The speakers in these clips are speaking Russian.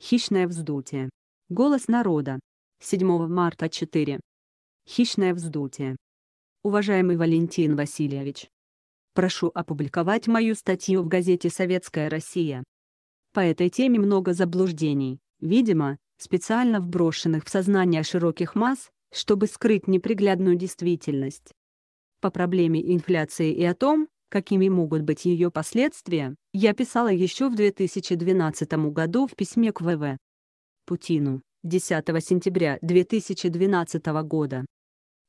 Хищное вздутие. Голос народа. 7 марта 4. Хищное вздутие. Уважаемый Валентин Васильевич. Прошу опубликовать мою статью в газете «Советская Россия». По этой теме много заблуждений, видимо, специально вброшенных в сознание широких масс, чтобы скрыть неприглядную действительность. По проблеме инфляции и о том, какими могут быть ее последствия, я писала еще в 2012 году в письме к ВВ. Путину, 10 сентября 2012 года.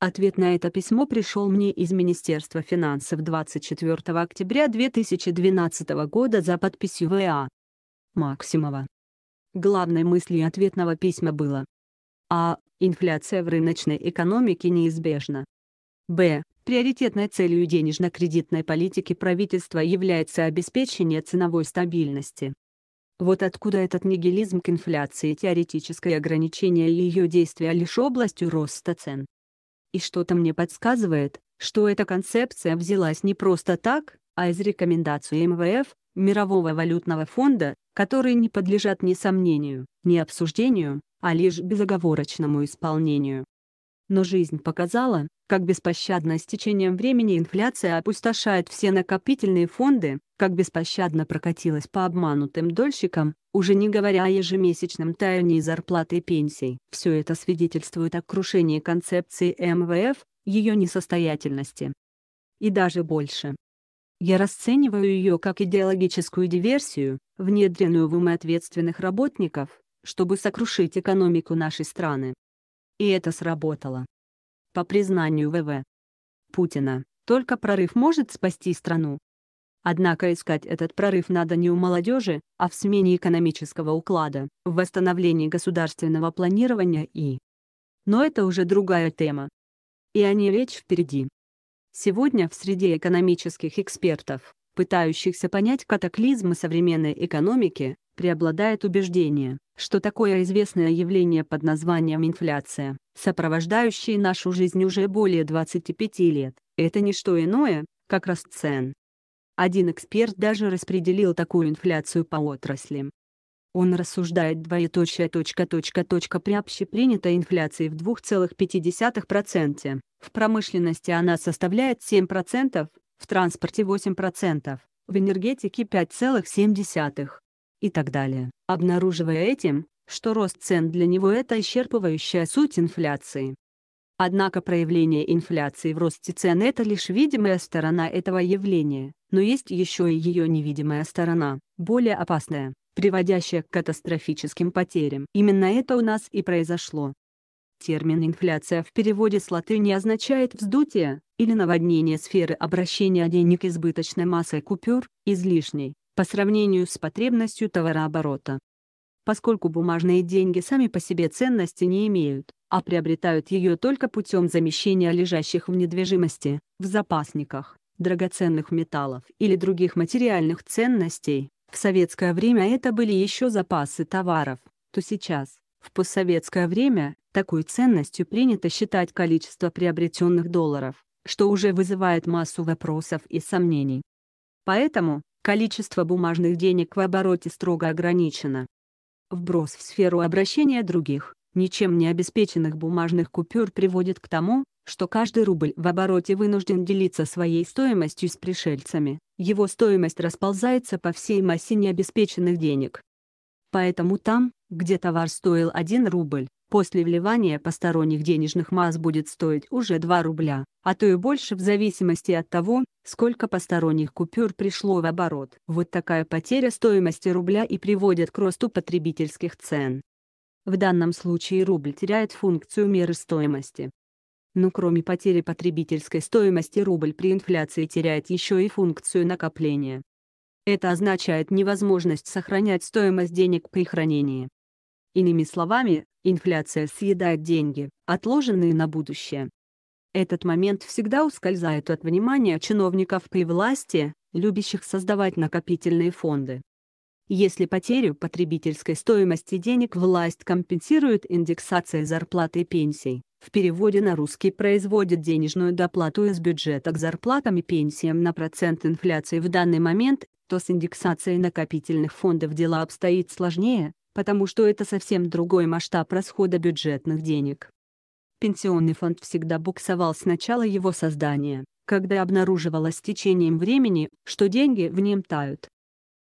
Ответ на это письмо пришел мне из Министерства финансов 24 октября 2012 года за подписью ВА. Максимова. Главной мыслью ответного письма было А. Инфляция в рыночной экономике неизбежна. Б. Приоритетной целью денежно-кредитной политики правительства является обеспечение ценовой стабильности. Вот откуда этот нигилизм к инфляции и теоретическое ограничение ее действия лишь областью роста цен. И что-то мне подсказывает, что эта концепция взялась не просто так, а из рекомендаций МВФ, Мирового валютного фонда, которые не подлежат ни сомнению, ни обсуждению, а лишь безоговорочному исполнению. Но жизнь показала, как беспощадно с течением времени инфляция опустошает все накопительные фонды, как беспощадно прокатилась по обманутым дольщикам, уже не говоря о ежемесячном таянии зарплаты и пенсий. Все это свидетельствует о крушении концепции МВФ, ее несостоятельности. И даже больше. Я расцениваю ее как идеологическую диверсию, внедренную в умы ответственных работников, чтобы сокрушить экономику нашей страны. И это сработало. По признанию ВВ. Путина, только прорыв может спасти страну. Однако искать этот прорыв надо не у молодежи, а в смене экономического уклада, в восстановлении государственного планирования и... Но это уже другая тема. И о ней речь впереди. Сегодня в среде экономических экспертов, пытающихся понять катаклизмы современной экономики, преобладает убеждение, что такое известное явление под названием инфляция, сопровождающее нашу жизнь уже более 25 лет, это не что иное, как рост цен. Один эксперт даже распределил такую инфляцию по отраслям. Он рассуждает двоеточие точка точка точка при общепринятой инфляции в 2,5%, в промышленности она составляет 7%, в транспорте 8%, в энергетике 5,7%, и так далее, обнаруживая этим, что рост цен для него это исчерпывающая суть инфляции. Однако проявление инфляции в росте цен – это лишь видимая сторона этого явления, но есть еще и ее невидимая сторона, более опасная, приводящая к катастрофическим потерям. Именно это у нас и произошло. Термин «инфляция» в переводе с латыни означает «вздутие» или «наводнение сферы обращения денег избыточной массой купюр, излишней, по сравнению с потребностью товарооборота. Поскольку бумажные деньги сами по себе ценности не имеют, а приобретают ее только путем замещения лежащих в недвижимости, в запасниках, драгоценных металлов или других материальных ценностей, в советское время это были еще запасы товаров, то сейчас, в постсоветское время, такой ценностью принято считать количество приобретенных долларов, что уже вызывает массу вопросов и сомнений. Поэтому, количество бумажных денег в обороте строго ограничено. Вброс в сферу обращения других, ничем не обеспеченных бумажных купюр приводит к тому, что каждый рубль в обороте вынужден делиться своей стоимостью с пришельцами, его стоимость расползается по всей массе необеспеченных денег. Поэтому там, где товар стоил 1 рубль, После вливания посторонних денежных масс будет стоить уже 2 рубля, а то и больше в зависимости от того, сколько посторонних купюр пришло в оборот. Вот такая потеря стоимости рубля и приводит к росту потребительских цен. В данном случае рубль теряет функцию меры стоимости. Но кроме потери потребительской стоимости рубль при инфляции теряет еще и функцию накопления. Это означает невозможность сохранять стоимость денег при хранении. Иными словами, Инфляция съедает деньги, отложенные на будущее. Этот момент всегда ускользает от внимания чиновников и власти, любящих создавать накопительные фонды. Если потерю потребительской стоимости денег власть компенсирует индексацией зарплаты и пенсий, в переводе на русский производит денежную доплату из бюджета к зарплатам и пенсиям на процент инфляции в данный момент, то с индексацией накопительных фондов дела обстоит сложнее, потому что это совсем другой масштаб расхода бюджетных денег. Пенсионный фонд всегда буксовал с начала его создания, когда обнаруживалось с течением времени, что деньги в нем тают.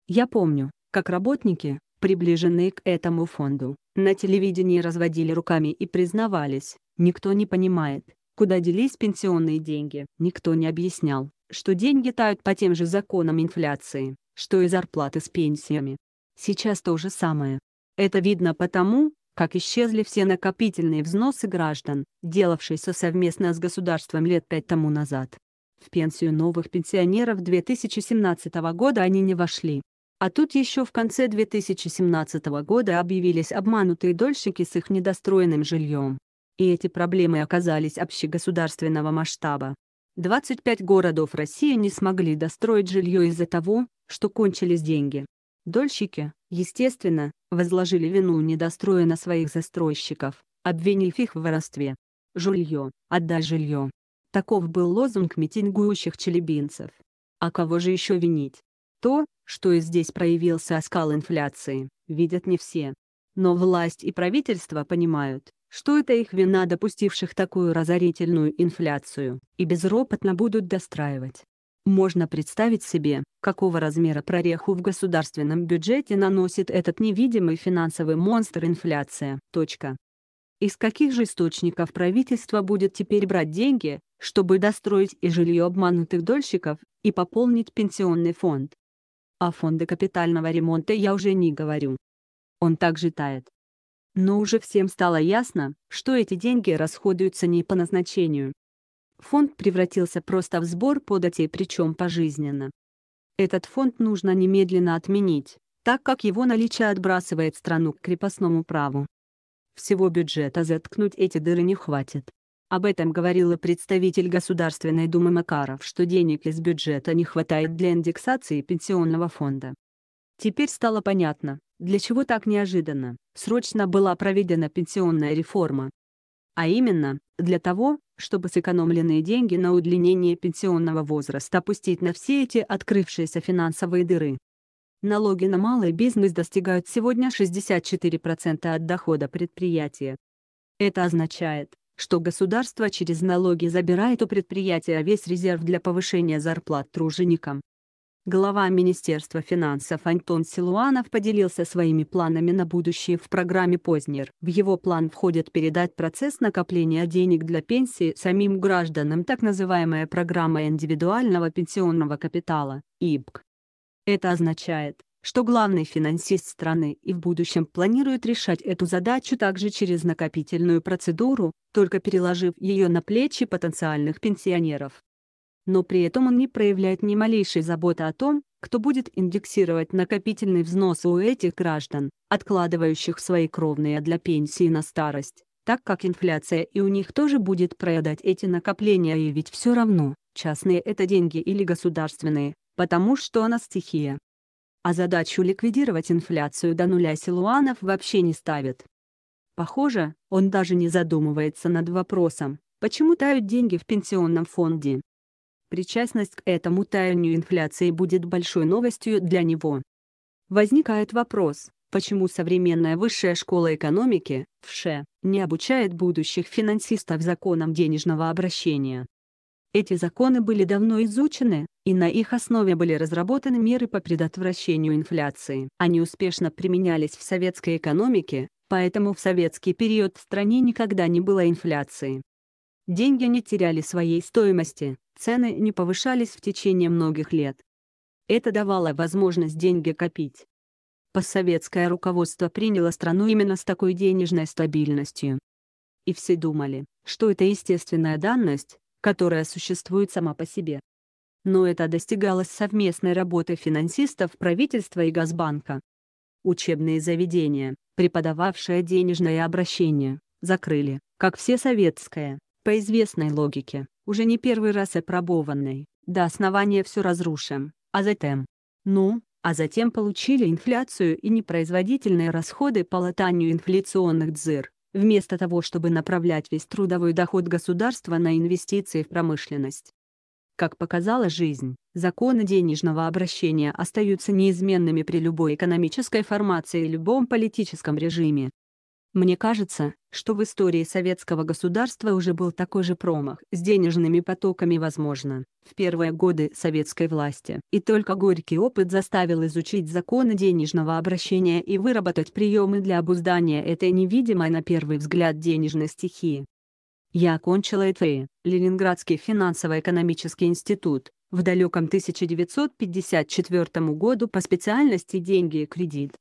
Я помню, как работники, приближенные к этому фонду, на телевидении разводили руками и признавались, никто не понимает, куда делись пенсионные деньги, никто не объяснял, что деньги тают по тем же законам инфляции, что и зарплаты с пенсиями. Сейчас то же самое. Это видно потому, как исчезли все накопительные взносы граждан, делавшиеся совместно с государством лет пять тому назад. В пенсию новых пенсионеров 2017 года они не вошли. А тут еще в конце 2017 года объявились обманутые дольщики с их недостроенным жильем. И эти проблемы оказались общегосударственного масштаба. 25 городов России не смогли достроить жилье из-за того, что кончились деньги. Дольщики, естественно, возложили вину недостроя на своих застройщиков, обвинив их в воровстве. «Жилье, отдай жилье». Таков был лозунг митингующих челебинцев. А кого же еще винить? То, что и здесь проявился оскал инфляции, видят не все. Но власть и правительство понимают, что это их вина допустивших такую разорительную инфляцию, и безропотно будут достраивать. Можно представить себе, какого размера прореху в государственном бюджете наносит этот невидимый финансовый монстр инфляция. Точка. Из каких же источников правительство будет теперь брать деньги, чтобы достроить и жилье обманутых дольщиков, и пополнить пенсионный фонд? А фонды капитального ремонта я уже не говорю. Он также тает. Но уже всем стало ясно, что эти деньги расходуются не по назначению фонд превратился просто в сбор податей, причем пожизненно. Этот фонд нужно немедленно отменить, так как его наличие отбрасывает страну к крепостному праву. Всего бюджета заткнуть эти дыры не хватит. Об этом говорила представитель Государственной Думы Макаров, что денег из бюджета не хватает для индексации пенсионного фонда. Теперь стало понятно, для чего так неожиданно, срочно была проведена пенсионная реформа. А именно, для того, чтобы сэкономленные деньги на удлинение пенсионного возраста пустить на все эти открывшиеся финансовые дыры. Налоги на малый бизнес достигают сегодня 64% от дохода предприятия. Это означает, что государство через налоги забирает у предприятия весь резерв для повышения зарплат труженикам. Глава Министерства финансов Антон Силуанов поделился своими планами на будущее в программе «Познер». В его план входит передать процесс накопления денег для пенсии самим гражданам так называемая программа индивидуального пенсионного капитала, ИПК. Это означает, что главный финансист страны и в будущем планирует решать эту задачу также через накопительную процедуру, только переложив ее на плечи потенциальных пенсионеров но при этом он не проявляет ни малейшей заботы о том, кто будет индексировать накопительный взнос у этих граждан, откладывающих свои кровные для пенсии на старость, так как инфляция и у них тоже будет проедать эти накопления и ведь все равно, частные это деньги или государственные, потому что она стихия. А задачу ликвидировать инфляцию до нуля Силуанов вообще не ставит. Похоже, он даже не задумывается над вопросом, почему тают деньги в пенсионном фонде причастность к этому таянию инфляции будет большой новостью для него. Возникает вопрос, почему современная высшая школа экономики, ВШЭ, не обучает будущих финансистов законам денежного обращения. Эти законы были давно изучены, и на их основе были разработаны меры по предотвращению инфляции. Они успешно применялись в советской экономике, поэтому в советский период в стране никогда не было инфляции. Деньги не теряли своей стоимости, цены не повышались в течение многих лет. Это давало возможность деньги копить. Постсоветское руководство приняло страну именно с такой денежной стабильностью. И все думали, что это естественная данность, которая существует сама по себе. Но это достигалось совместной работой финансистов правительства и Газбанка. Учебные заведения, преподававшие денежное обращение, закрыли, как все советское, по известной логике, уже не первый раз опробованной, до основания все разрушим, а затем... Ну, а затем получили инфляцию и непроизводительные расходы по латанию инфляционных дзыр, вместо того, чтобы направлять весь трудовой доход государства на инвестиции в промышленность. Как показала жизнь, законы денежного обращения остаются неизменными при любой экономической формации и любом политическом режиме, мне кажется, что в истории советского государства уже был такой же промах с денежными потоками, возможно, в первые годы советской власти. И только горький опыт заставил изучить законы денежного обращения и выработать приемы для обуздания этой невидимой на первый взгляд денежной стихии. Я окончила ЭТФИ, Ленинградский финансово-экономический институт, в далеком 1954 году по специальности «Деньги и кредит».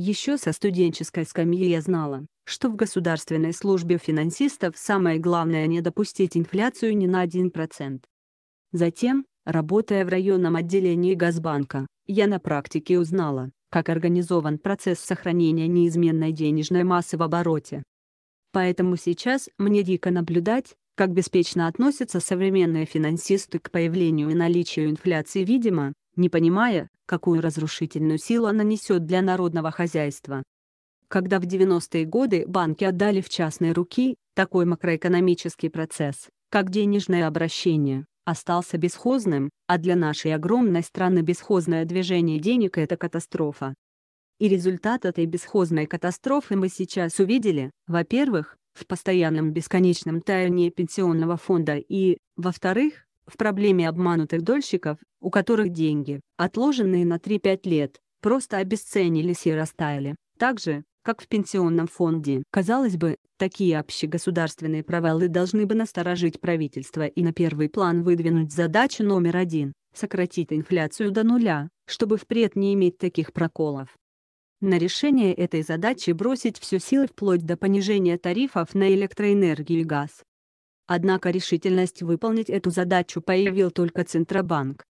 Еще со студенческой скамьи я знала, что в государственной службе финансистов самое главное не допустить инфляцию ни на 1%. Затем, работая в районном отделении Газбанка, я на практике узнала, как организован процесс сохранения неизменной денежной массы в обороте. Поэтому сейчас мне дико наблюдать, как беспечно относятся современные финансисты к появлению и наличию инфляции, видимо, не понимая, какую разрушительную силу она несет для народного хозяйства. Когда в 90-е годы банки отдали в частные руки, такой макроэкономический процесс, как денежное обращение, остался бесхозным, а для нашей огромной страны бесхозное движение денег – это катастрофа. И результат этой бесхозной катастрофы мы сейчас увидели, во-первых, в постоянном бесконечном таянии пенсионного фонда и, во-вторых, в проблеме обманутых дольщиков, у которых деньги, отложенные на 3-5 лет, просто обесценились и растаяли. Также, как в пенсионном фонде. Казалось бы, такие общегосударственные провалы должны бы насторожить правительство и на первый план выдвинуть задачу номер один – сократить инфляцию до нуля, чтобы впредь не иметь таких проколов. На решение этой задачи бросить все силы вплоть до понижения тарифов на электроэнергию и газ. Однако решительность выполнить эту задачу появил только Центробанк.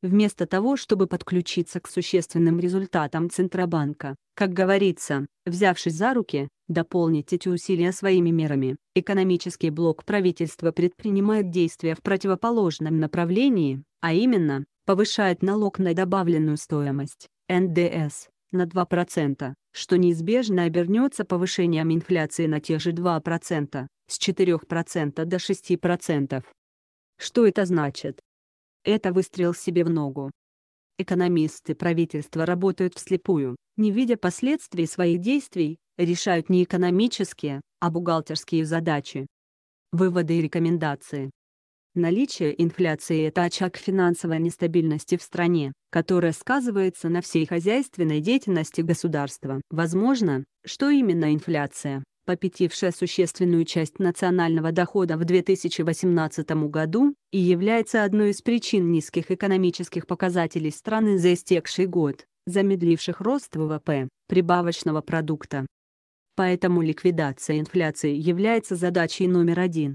Вместо того, чтобы подключиться к существенным результатам Центробанка, как говорится, взявшись за руки, дополнить эти усилия своими мерами, экономический блок правительства предпринимает действия в противоположном направлении, а именно, повышает налог на добавленную стоимость, НДС, на 2%, что неизбежно обернется повышением инфляции на те же 2% с 4% до 6%. Что это значит? Это выстрел себе в ногу. Экономисты правительства работают вслепую, не видя последствий своих действий, решают не экономические, а бухгалтерские задачи. Выводы и рекомендации. Наличие инфляции – это очаг финансовой нестабильности в стране, которая сказывается на всей хозяйственной деятельности государства. Возможно, что именно инфляция попятившая существенную часть национального дохода в 2018 году и является одной из причин низких экономических показателей страны за истекший год, замедливших рост ВВП, прибавочного продукта. Поэтому ликвидация инфляции является задачей номер один.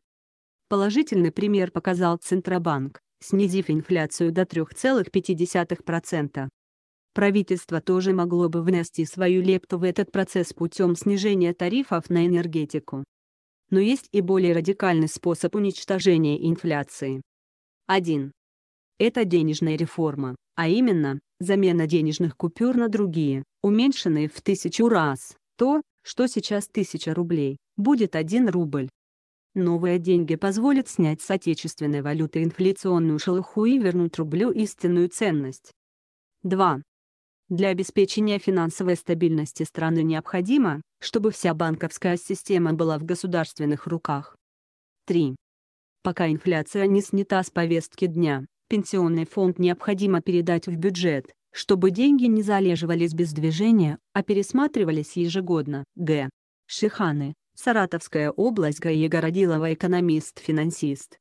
Положительный пример показал Центробанк, снизив инфляцию до 3,5%. Правительство тоже могло бы внести свою лепту в этот процесс путем снижения тарифов на энергетику. Но есть и более радикальный способ уничтожения инфляции. 1. Это денежная реформа, а именно, замена денежных купюр на другие, уменьшенные в тысячу раз. То, что сейчас 1000 рублей, будет 1 рубль. Новые деньги позволят снять с отечественной валюты инфляционную шелуху и вернуть рублю истинную ценность. 2. Для обеспечения финансовой стабильности страны необходимо, чтобы вся банковская система была в государственных руках. 3. Пока инфляция не снята с повестки дня, пенсионный фонд необходимо передать в бюджет, чтобы деньги не залеживались без движения, а пересматривались ежегодно. Г. Шиханы, Саратовская область Гаегородилова экономист-финансист.